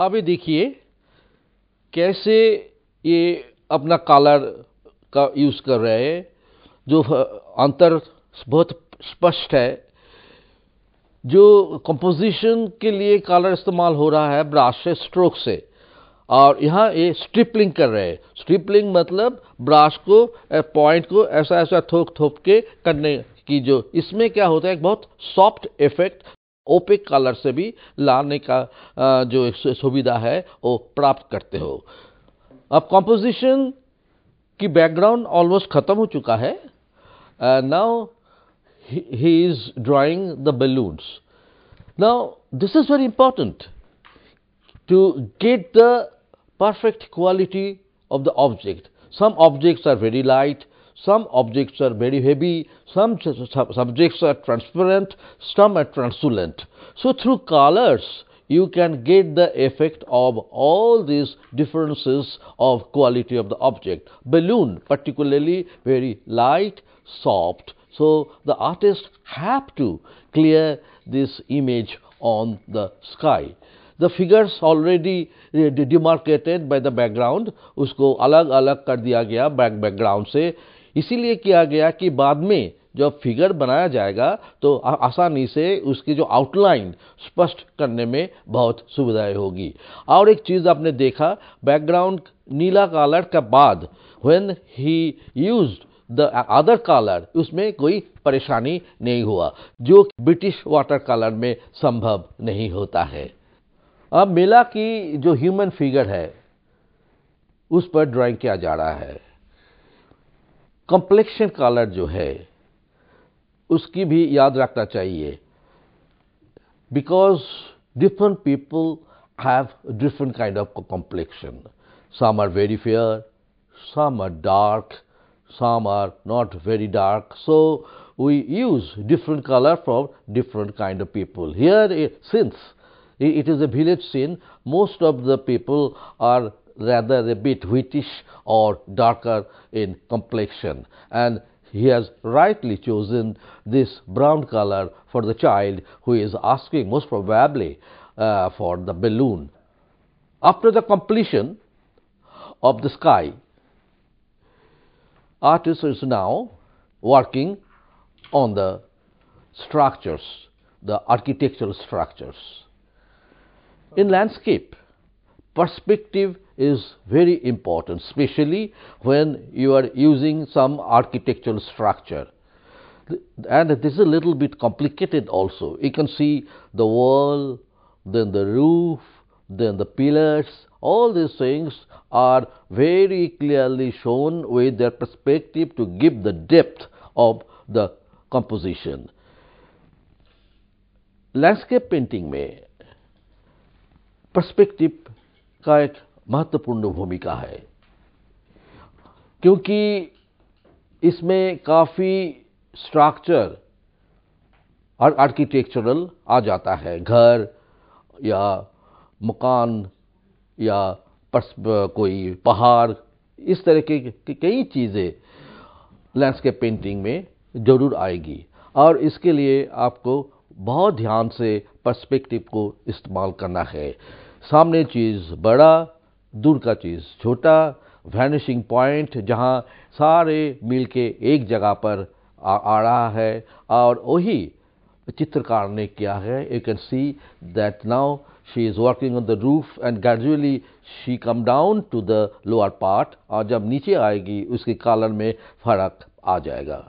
आप ये देखिए कैसे ये अपना कालर का यूज़ कर रहे हैं जो अंतर बहुत स्पष्ट है जो कंपोजिशन के लिए कालर इस्तेमाल हो रहा है ब्राश से स्ट्रोक से और यहाँ ये स्ट्रिपलिंग कर रहे हैं स्ट्रिपलिंग मतलब ब्राश को पॉइंट को ऐसा ऐसा थोक थोप के करने की जो इसमें क्या होता है एक बहुत सॉफ्ट इफेक्ट ओपेक कलर से भी लाने का जो सुविधा है वो प्राप्त करते हो अब कॉम्पोजिशन की बैकग्राउंड ऑलमोस्ट ख़त्म हो चुका है now he is drawing the balloons now this is very important to get the perfect quality of the object some objects are very light Some objects are very heavy, some subjects are transparent, some are translucent. So, through colors, you can get the effect of all these differences of quality of the object. Balloon, particularly very light, soft. So, the artist have to clear this image on the sky. The figures already eh, demarcated by the background, उसको अलग अलग कर दिया गया back से इसीलिए किया गया कि बाद में जब फिगर बनाया जाएगा तो आसानी से उसकी जो आउटलाइन स्पष्ट करने में बहुत सुविधाएं होगी और एक चीज़ आपने देखा बैकग्राउंड नीला कलर के बाद when he use the other colour उसमें कोई परेशानी नहीं हुआ जो ब्रिटिश वाटर कलर में संभव नहीं होता है अब मेला की जो ह्यूमन फिगर है उस पर ड्राइंग किया जा रहा है Complexion color, जो है उसकी भी याद because different people have different kind of complexion some are very fair some are dark some are not very dark so we use different color for different kind of people here since it is a village scene most of the people are rather a bit whitish or darker in complexion and he has rightly chosen this brown color for the child who is asking most probably uh, for the balloon. After the completion of the sky, artist is now working on the structures, the architectural structures. In landscape, perspective is very important, especially when you are using some architectural structure. And this is a little bit complicated also. You can see the wall, then the roof, then the pillars, all these things are very clearly shown with their perspective to give the depth of the composition. Landscape painting may perspective का एक महत्वपूर्ण भूमिका है क्योंकि इसमें काफ़ी structure और architectural आ जाता है घर या मकान या कोई पहाड़ इस तरह के कई चीज़ें लैंडस्केप पेंटिंग में ज़रूर आएगी और इसके लिए आपको बहुत ध्यान से पर्सपेक्टिव को इस्तेमाल करना है सामने चीज़ बड़ा दूर का चीज़ छोटा वैनिशिंग पॉइंट जहाँ सारे मिलके एक जगह पर आ, आ रहा है और वही चित्रकार ने किया है you can see that now she is working on the roof and gradually she come down to the lower part और जब नीचे आएगी उसके कॉलर में फ़र्क आ जाएगा